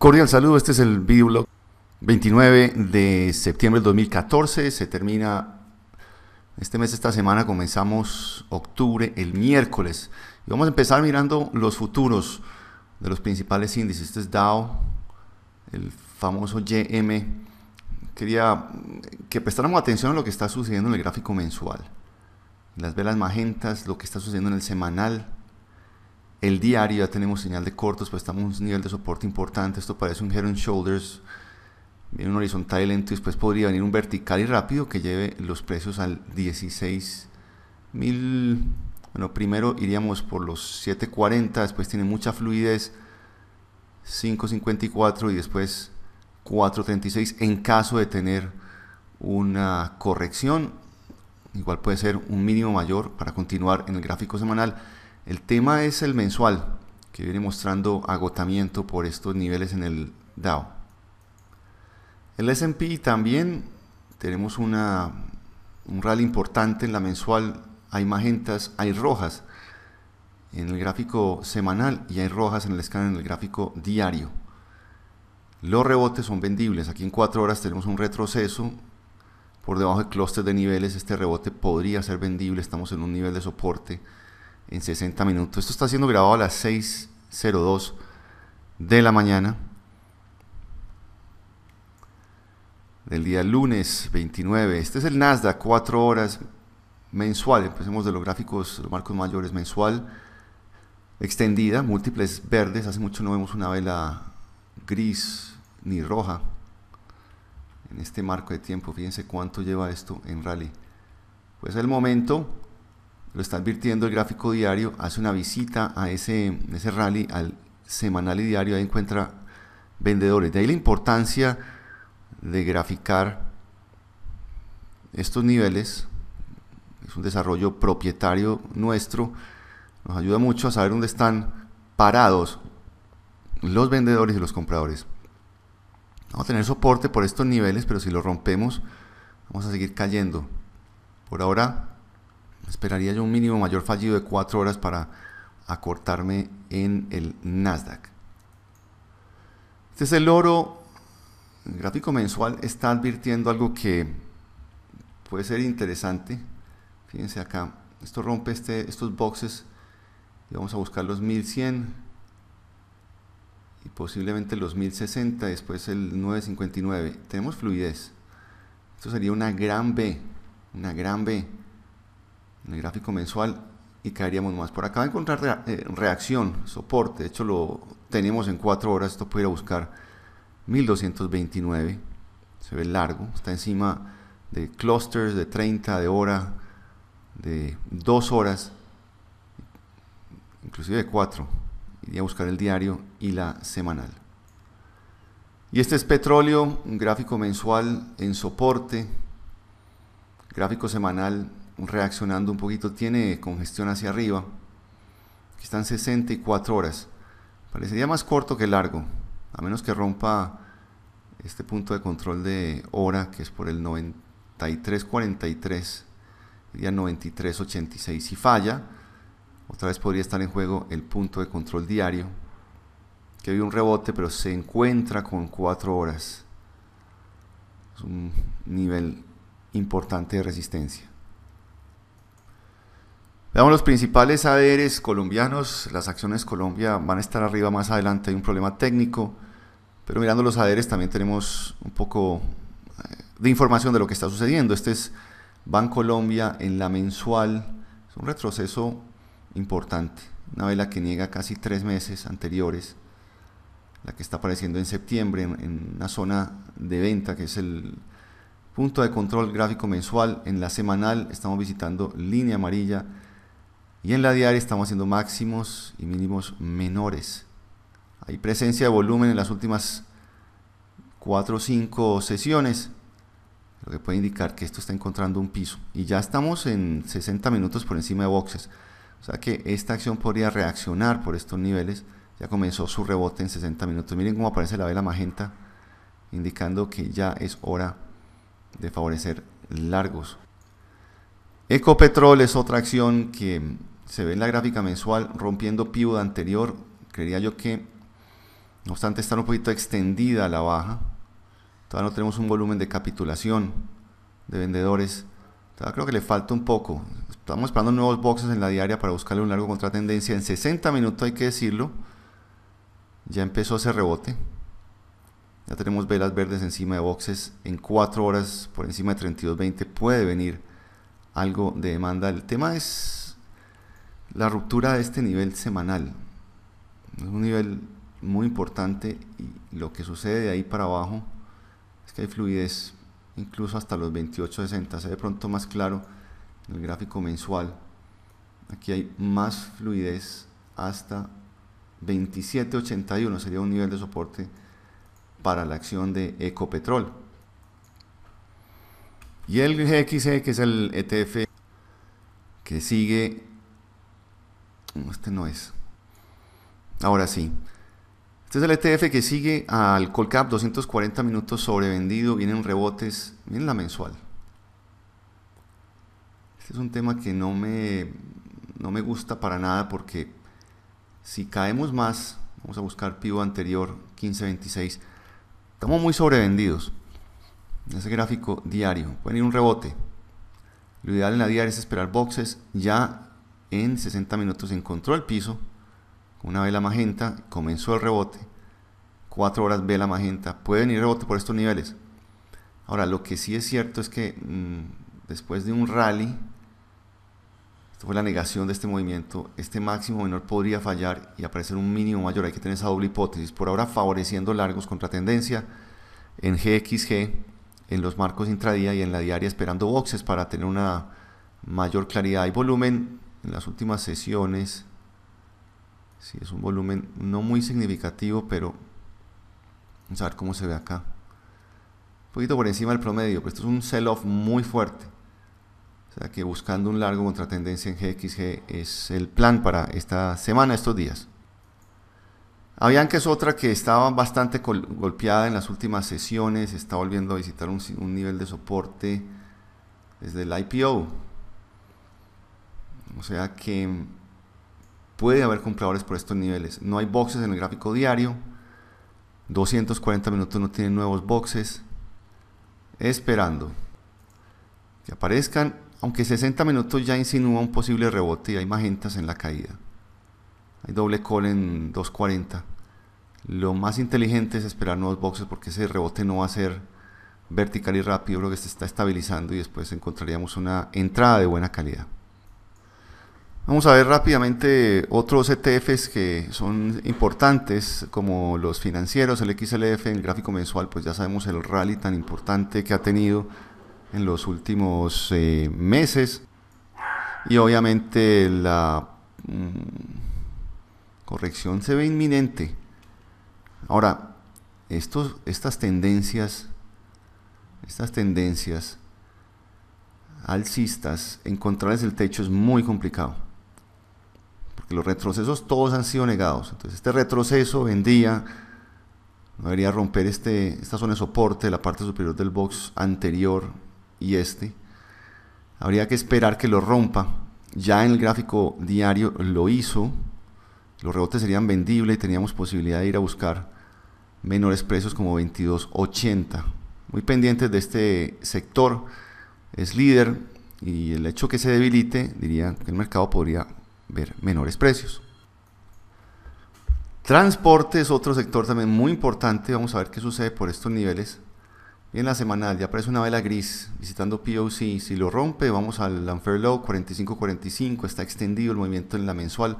Cordial saludo, este es el videoblog 29 de septiembre del 2014, se termina este mes, esta semana comenzamos octubre, el miércoles. Y vamos a empezar mirando los futuros de los principales índices. Este es Dow, el famoso YM. Quería que prestáramos atención a lo que está sucediendo en el gráfico mensual. Las velas magentas, lo que está sucediendo en el semanal el diario, ya tenemos señal de cortos, pues estamos en un nivel de soporte importante, esto parece un head and shoulders, viene un horizontal y lento, y después podría venir un vertical y rápido que lleve los precios al 16 mil, bueno, primero iríamos por los 740, después tiene mucha fluidez, 554 y después 436 en caso de tener una corrección, igual puede ser un mínimo mayor para continuar en el gráfico semanal el tema es el mensual, que viene mostrando agotamiento por estos niveles en el DAO El SP también tenemos una, un rally importante en la mensual. Hay magentas, hay rojas en el gráfico semanal y hay rojas en el escáner en el gráfico diario. Los rebotes son vendibles. Aquí en 4 horas tenemos un retroceso por debajo de clúster de niveles. Este rebote podría ser vendible. Estamos en un nivel de soporte en 60 minutos. Esto está siendo grabado a las 6.02 de la mañana del día lunes 29. Este es el Nasdaq, 4 horas mensual. Empecemos de los gráficos, los marcos mayores mensual. Extendida, múltiples verdes. Hace mucho no vemos una vela gris ni roja en este marco de tiempo. Fíjense cuánto lleva esto en rally. Pues el momento lo está advirtiendo el gráfico diario, hace una visita a ese, ese rally, al semanal y diario, ahí encuentra vendedores. De ahí la importancia de graficar estos niveles. Es un desarrollo propietario nuestro. Nos ayuda mucho a saber dónde están parados los vendedores y los compradores. Vamos a tener soporte por estos niveles, pero si lo rompemos, vamos a seguir cayendo. Por ahora esperaría yo un mínimo mayor fallido de 4 horas para acortarme en el Nasdaq. Este es el oro. El gráfico mensual está advirtiendo algo que puede ser interesante. Fíjense acá. Esto rompe este, estos boxes. Y vamos a buscar los 1100. Y posiblemente los 1060. Después el 959. Tenemos fluidez. Esto sería una gran B. Una gran B gráfico mensual y caeríamos más. Por acá va a encontrar eh, reacción, soporte. De hecho, lo tenemos en cuatro horas. Esto puede buscar 1229. Se ve largo. Está encima de clusters de 30, de hora, de 2 horas, inclusive de 4. Iría a buscar el diario y la semanal. Y este es petróleo, un gráfico mensual en soporte, gráfico semanal reaccionando un poquito, tiene congestión hacia arriba. están 64 horas. Parecería más corto que largo, a menos que rompa este punto de control de hora, que es por el 93.43, día 93.86. Si falla, otra vez podría estar en juego el punto de control diario, que había un rebote, pero se encuentra con 4 horas. Es un nivel importante de resistencia. Veamos los principales ADRs colombianos. Las acciones Colombia van a estar arriba más adelante. Hay un problema técnico. Pero mirando los ADRs también tenemos un poco eh, de información de lo que está sucediendo. Este es Bancolombia en la mensual. Es un retroceso importante. Una vela que niega casi tres meses anteriores. La que está apareciendo en septiembre en una zona de venta que es el punto de control gráfico mensual. En la semanal estamos visitando línea amarilla y en la diaria estamos haciendo máximos y mínimos menores. Hay presencia de volumen en las últimas 4 o 5 sesiones, lo que puede indicar que esto está encontrando un piso. Y ya estamos en 60 minutos por encima de boxes. O sea que esta acción podría reaccionar por estos niveles. Ya comenzó su rebote en 60 minutos. Miren cómo aparece la vela magenta, indicando que ya es hora de favorecer largos. Ecopetrol es otra acción que se ve en la gráfica mensual rompiendo de anterior. creía yo que, no obstante, está un poquito extendida la baja. Todavía no tenemos un volumen de capitulación de vendedores. Todavía creo que le falta un poco. Estamos esperando nuevos boxes en la diaria para buscarle un largo tendencia En 60 minutos, hay que decirlo, ya empezó ese rebote. Ya tenemos velas verdes encima de boxes. En 4 horas, por encima de 32.20, puede venir algo de demanda. El tema es la ruptura de este nivel semanal es un nivel muy importante y lo que sucede de ahí para abajo es que hay fluidez incluso hasta los 28.60. Se ve pronto más claro en el gráfico mensual. Aquí hay más fluidez hasta 27.81 sería un nivel de soporte para la acción de Ecopetrol. Y el GXE, que es el ETF que sigue este no es. Ahora sí. Este es el ETF que sigue al Colcap 240 minutos sobrevendido. Vienen rebotes. Miren la mensual. Este es un tema que no me, no me gusta para nada porque si caemos más, vamos a buscar pivo anterior 1526. Estamos muy sobrevendidos. En ese gráfico diario. puede ir un rebote. Lo ideal en la diaria es esperar boxes. Ya en 60 minutos encontró el piso una vela magenta, comenzó el rebote, 4 horas vela magenta, puede venir rebote por estos niveles. Ahora, lo que sí es cierto es que mm, después de un rally, esto fue la negación de este movimiento, este máximo menor podría fallar y aparecer un mínimo mayor, hay que tener esa doble hipótesis, por ahora favoreciendo largos contra tendencia en GXG, en los marcos intradía y en la diaria esperando boxes para tener una mayor claridad y volumen en las últimas sesiones. Si es un volumen no muy significativo, pero vamos a ver cómo se ve acá. Un poquito por encima del promedio, pero esto es un sell-off muy fuerte. O sea que buscando un largo tendencia en GXG es el plan para esta semana, estos días. que es otra que estaba bastante golpeada en las últimas sesiones, está volviendo a visitar un, un nivel de soporte desde el IPO. O sea que puede haber compradores por estos niveles. No hay boxes en el gráfico diario. 240 minutos no tienen nuevos boxes. Esperando que aparezcan. Aunque 60 minutos ya insinúa un posible rebote y hay magentas en la caída. Hay doble call en 240. Lo más inteligente es esperar nuevos boxes porque ese rebote no va a ser vertical y rápido. lo creo que se está estabilizando y después encontraríamos una entrada de buena calidad. Vamos a ver rápidamente otros ETFs que son importantes como los financieros, el XLF, el gráfico mensual, pues ya sabemos el rally tan importante que ha tenido en los últimos eh, meses y obviamente la mm, corrección se ve inminente. Ahora, estos, estas tendencias, estas tendencias alcistas, encontrarles el techo es muy complicado los retrocesos todos han sido negados. Entonces este retroceso vendía, debería romper este, esta zona de soporte la parte superior del box anterior y este. Habría que esperar que lo rompa. Ya en el gráfico diario lo hizo. Los rebotes serían vendibles y teníamos posibilidad de ir a buscar menores precios como 22.80. Muy pendientes de este sector. Es líder y el hecho que se debilite diría que el mercado podría ver menores precios. Transporte es otro sector también muy importante. Vamos a ver qué sucede por estos niveles. En la semanal ya aparece una vela gris visitando POC. Si lo rompe, vamos al unfair low 45-45. Está extendido el movimiento en la mensual.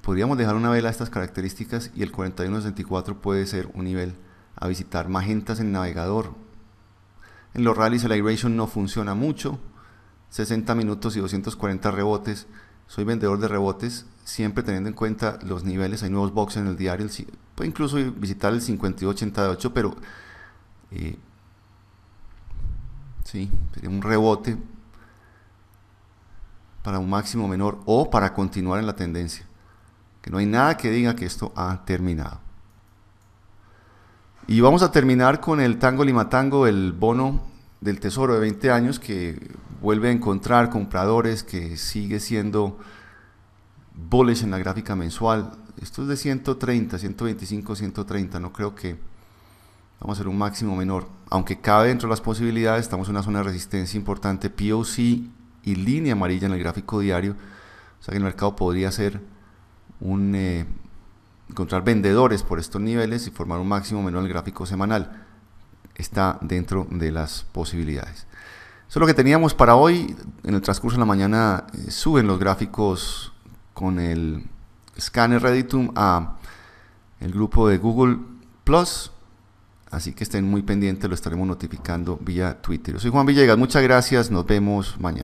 Podríamos dejar una vela de estas características y el 41-64 puede ser un nivel a visitar. Magentas en navegador. En los rallies el aeration no funciona mucho. 60 minutos y 240 rebotes soy vendedor de rebotes, siempre teniendo en cuenta los niveles, hay nuevos boxes en el diario, puedo incluso visitar el 5288, pero eh, sí, sería un rebote para un máximo menor o para continuar en la tendencia. Que no hay nada que diga que esto ha terminado. Y vamos a terminar con el tango limatango, el bono del Tesoro de 20 años que vuelve a encontrar compradores, que sigue siendo bullish en la gráfica mensual. Esto es de 130, 125, 130. No creo que vamos a hacer un máximo menor. Aunque cabe dentro de las posibilidades, estamos en una zona de resistencia importante. POC y línea amarilla en el gráfico diario. O sea que el mercado podría ser un... Eh, encontrar vendedores por estos niveles y formar un máximo menor en el gráfico semanal está dentro de las posibilidades. Eso es lo que teníamos para hoy. En el transcurso de la mañana eh, suben los gráficos con el scanner Reditum a el grupo de Google Plus. Así que estén muy pendientes, lo estaremos notificando vía Twitter. soy Juan Villegas, muchas gracias, nos vemos mañana.